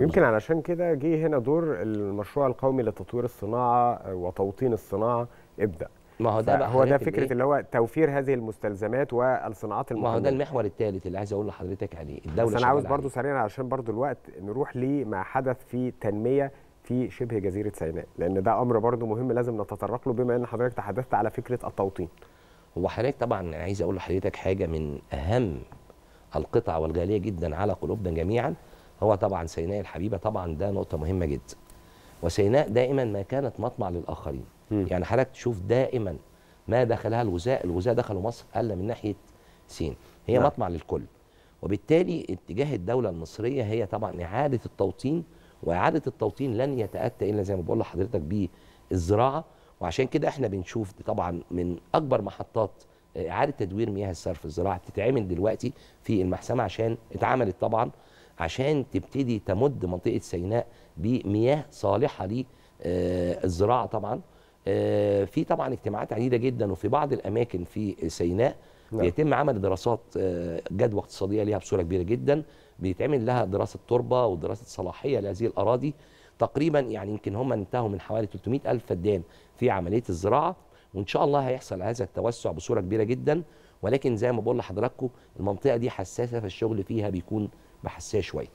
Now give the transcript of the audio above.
ويمكن علشان كده جه هنا دور المشروع القومي لتطوير الصناعه وتوطين الصناعه ابدا ما هو ده بقى هو ده فكره إيه؟ اللي هو توفير هذه المستلزمات والصناعات المحليه ما هو ده المحور الثالث اللي عايز اقول لحضرتك عليه الدوله انا عاوز برضو سريعا علشان برضو الوقت نروح لما حدث في تنميه في شبه جزيره سيناء لان ده امر برضو مهم لازم نتطرق له بما ان حضرتك تحدثت على فكره التوطين هو حضرتك طبعا عايز اقول لحضرتك حاجه من اهم القطع والغاليه جدا على قلوبنا جميعا هو طبعا سيناء الحبيبه طبعا ده نقطه مهمه جدا وسيناء دائما ما كانت مطمع للاخرين م. يعني حضرتك تشوف دائما ما دخلها الوزاء الوزاء دخلوا مصر الا من ناحيه سين هي نعم. مطمع للكل وبالتالي اتجاه الدوله المصريه هي طبعا اعاده التوطين واعاده التوطين لن يتاتى الا زي ما بقول لحضرتك بالزراعه وعشان كده احنا بنشوف طبعا من اكبر محطات اعاده تدوير مياه الصرف الزراعي بتتعمل دلوقتي في المحسمه عشان اتعملت طبعا عشان تبتدي تمد منطقه سيناء بمياه صالحه للزراعه آه، طبعا آه، في طبعا اجتماعات عديده جدا وفي بعض الاماكن في سيناء نعم. بيتم عمل دراسات آه، جدوى اقتصاديه ليها بصوره كبيره جدا بيتعمل لها دراسه تربه ودراسه صلاحيه لهذه الاراضي تقريبا يعني يمكن هم انتهوا من حوالي 300 الف فدان في عمليه الزراعه وان شاء الله هيحصل هذا التوسع بصوره كبيره جدا ولكن زي ما بقول لحضراتكم المنطقه دي حساسه فالشغل فيها بيكون بحساسيه شويه